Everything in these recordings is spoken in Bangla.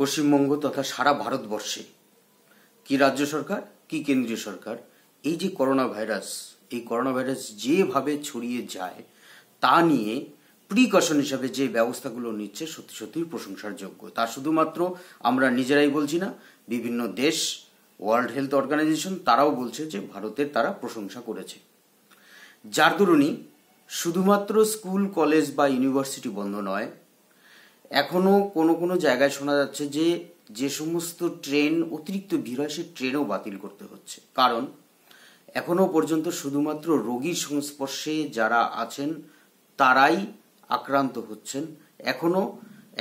পশ্চিমবঙ্গ তথা সারা ভারতবর্ষে কি রাজ্য সরকার কি কেন্দ্রীয় সরকার এই যে করোনা ভাইরাস এই করোনা ভাইরাস যেভাবে ছড়িয়ে যায় তা নিয়ে প্রিকশন হিসাবে যে ব্যবস্থাগুলো নিচ্ছে সত্যি সত্যিই প্রশংসার যোগ্য তা শুধুমাত্র আমরা নিজেরাই বলছি না বিভিন্ন দেশ ওয়ার্ল্ড হেলথ অর্গানাইজেশন তারাও বলছে যে ভারতের তারা প্রশংসা করেছে যার দরুনই শুধুমাত্র স্কুল কলেজ বা ইউনিভার্সিটি বন্ধ নয় এখনও কোনো কোনো জায়গায় শোনা যাচ্ছে যে যে সমস্ত ট্রেন অতিরিক্ত ভিড় হয় সে ট্রেনও বাতিল করতে হচ্ছে কারণ এখনও পর্যন্ত শুধুমাত্র রোগীর সংস্পর্শে যারা আছেন তারাই আক্রান্ত হচ্ছেন এখনও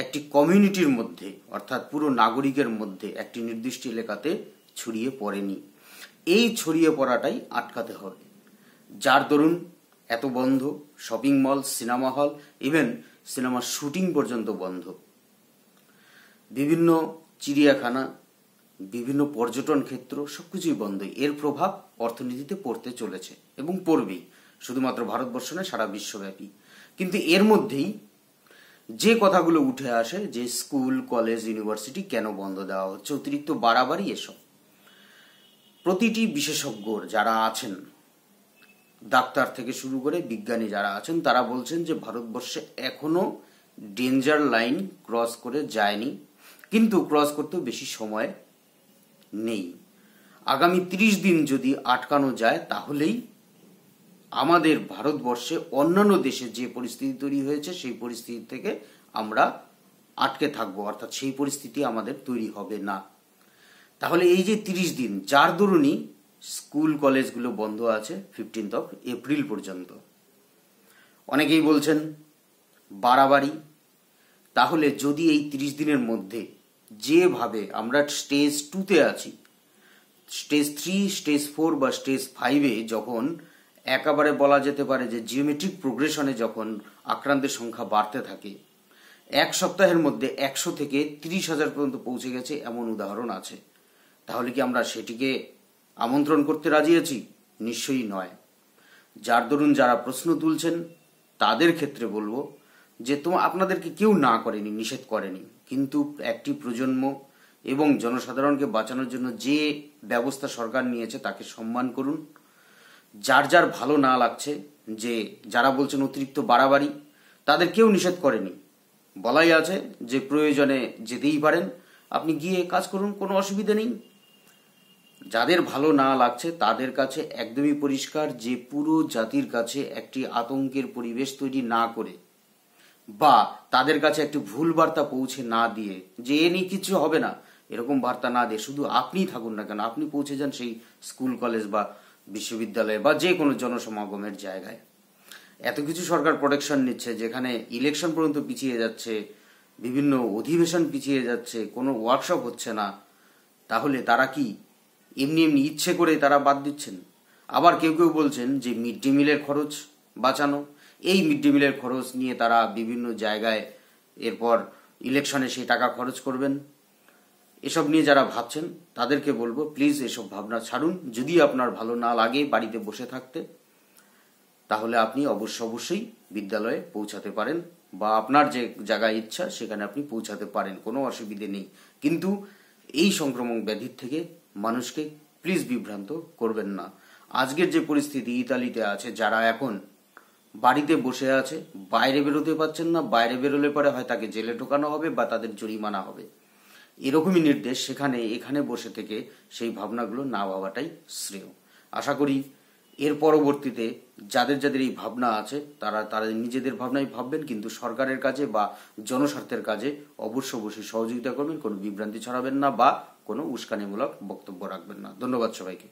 একটি কমিউনিটির মধ্যে অর্থাৎ পুরো নাগরিকের মধ্যে একটি নির্দিষ্ট এলাকাতে ছড়িয়ে পড়েনি এই ছড়িয়ে পড়াটাই আটকাতে হবে যার দরুন এত বন্ধ shopping mall cinema hall even সিনেমার শুটিং পর্যন্ত বন্ধ বিভিন্ন চিড়িয়াখানা বিভিন্ন পর্যটন ক্ষেত্র সবকিছুই বন্ধ এর প্রভাব অর্থনীতিতে পড়তে চলেছে এবং পড়বেই শুধুমাত্র ভারতবর্ষ নয় সারা বিশ্বব্যাপী কিন্তু এর মধ্যেই যে কথাগুলো উঠে আসে যে স্কুল কলেজ ইউনিভার্সিটি কেন বন্ধ দেওয়া হচ্ছে অতিরিক্ত বাড়াবাড়ি এসব প্রতিটি বিশেষজ্ঞর যারা আছেন ডাক্তার থেকে শুরু করে বিজ্ঞানী যারা আছেন তারা বলছেন যে ভারতবর্ষে এখনো ডেঞ্জার লাইন ক্রস করে যায়নি কিন্তু ক্রস করতেও বেশি সময় নেই আগামী ৩০ দিন যদি আটকানো যায় তাহলেই আমাদের ভারতবর্ষে অন্যান্য দেশে যে পরিস্থিতি তৈরি হয়েছে সেই পরিস্থিতি থেকে আমরা আটকে থাকবো অর্থাৎ সেই পরিস্থিতি আমাদের তৈরি হবে না তাহলে এই যে ত্রিশ দিন যার দরুনই স্কুল কলেজগুলো বন্ধ আছে ফিফটিন্থ অফ এপ্রিল পর্যন্ত অনেকেই বলছেন বাড়াবাড়ি তাহলে যদি এই তিরিশ দিনের মধ্যে যেভাবে আমরা স্টেজ টুতে আছি স্টেজ থ্রি স্টেজ ফোর বা স্টেজ ফাইভে যখন একেবারে বলা যেতে পারে যে জিওমেট্রিক প্রোগ্রেশনে যখন আক্রান্তের সংখ্যা বাড়তে থাকে এক সপ্তাহের মধ্যে একশো থেকে তিরিশ হাজার পর্যন্ত পৌঁছে গেছে এমন উদাহরণ আছে তাহলে কি আমরা সেটিকে আমন্ত্রণ করতে রাজি আছি নিশ্চয়ই নয় যার দরুন যারা প্রশ্ন তুলছেন তাদের ক্ষেত্রে বলবো যে তোমা আপনাদেরকে কেউ না করেনি নিষেধ করেনি কিন্তু একটি প্রজন্ম এবং জনসাধারণকে বাঁচানোর জন্য যে ব্যবস্থা সরকার নিয়েছে তাকে সম্মান করুন যার যার ভালো না লাগছে যে যারা বলছেন অতিরিক্ত বাড়াবাড়ি তাদের কেউ নিষেধ করেনি বলাই আছে যে প্রয়োজনে যেতেই পারেন আপনি গিয়ে কাজ করুন কোনো অসুবিধা নেই যাদের ভালো না লাগছে তাদের কাছে একদমই পরিষ্কার যে পুরো জাতির কাছে একটি আতঙ্কের পরিবেশ তৈরি না করে বা তাদের কাছে একটি ভুল বার্তা পৌঁছে না দিয়ে যে এ নিয়ে কিছু হবে না এরকম বার্তা না দিয়ে শুধু আপনিই থাকুন না কেন আপনি পৌঁছে যান সেই স্কুল কলেজ বা বিশ্ববিদ্যালয়ে বা যে কোনো জনসমাগমের জায়গায় এত কিছু সরকার প্রোটেকশন নিচ্ছে যেখানে ইলেকশন পর্যন্ত পিছিয়ে যাচ্ছে বিভিন্ন অধিবেশন পিছিয়ে যাচ্ছে কোনো ওয়ার্কশপ হচ্ছে না তাহলে তারা কি এমনি এমনি ইচ্ছে করে তারা বাদ দিচ্ছেন আবার কেউ কেউ বলছেন যে মিড ডে মিলের খরচ বাঁচানো এই মিড ডে মিলের খরচ নিয়ে তারা বিভিন্ন জায়গায় এরপর ইলেকশনে সেই টাকা খরচ করবেন এসব নিয়ে যারা ভাবছেন তাদেরকে বলবো প্লিজ এসব ভাবনা ছাড়ুন যদি আপনার ভালো না লাগে বাড়িতে বসে থাকতে তাহলে আপনি অবশ্য অবশ্যই বিদ্যালয়ে পৌঁছাতে পারেন বা আপনার যে জায়গায় ইচ্ছা সেখানে আপনি পৌঁছাতে পারেন কোনো অসুবিধে নেই কিন্তু এই সংক্রমণ ব্যাধির থেকে মানুষকে প্লিজ বিভ্রান্ত করবেন না আজকের যে পরিস্থিতি ইতালিতে আছে যারা এখন বাড়িতে বসে আছে বাইরে বেরোতে পারছেন না বাইরে বেরোলে পরে হয় তাকে জেলে ঢোকানো হবে বা তাদের জরিমানা হবে এরকমই নির্দেশ সেখানে এখানে বসে থেকে সেই ভাবনাগুলো না ভাবাটাই শ্রেয় আশা করি এর পরবর্তীতে যাদের যাদের এই ভাবনা আছে তারা তাদের নিজেদের ভাবনাই ভাববেন কিন্তু সরকারের কাজে বা জনস্বার্থের কাজে অবশ্য অবশ্যই সহযোগিতা করবেন কোনো বিভ্রান্তি ছড়াবেন না বা কোনো উস্কানিমূলক বক্তব্য রাখবেন না ধন্যবাদ সবাইকে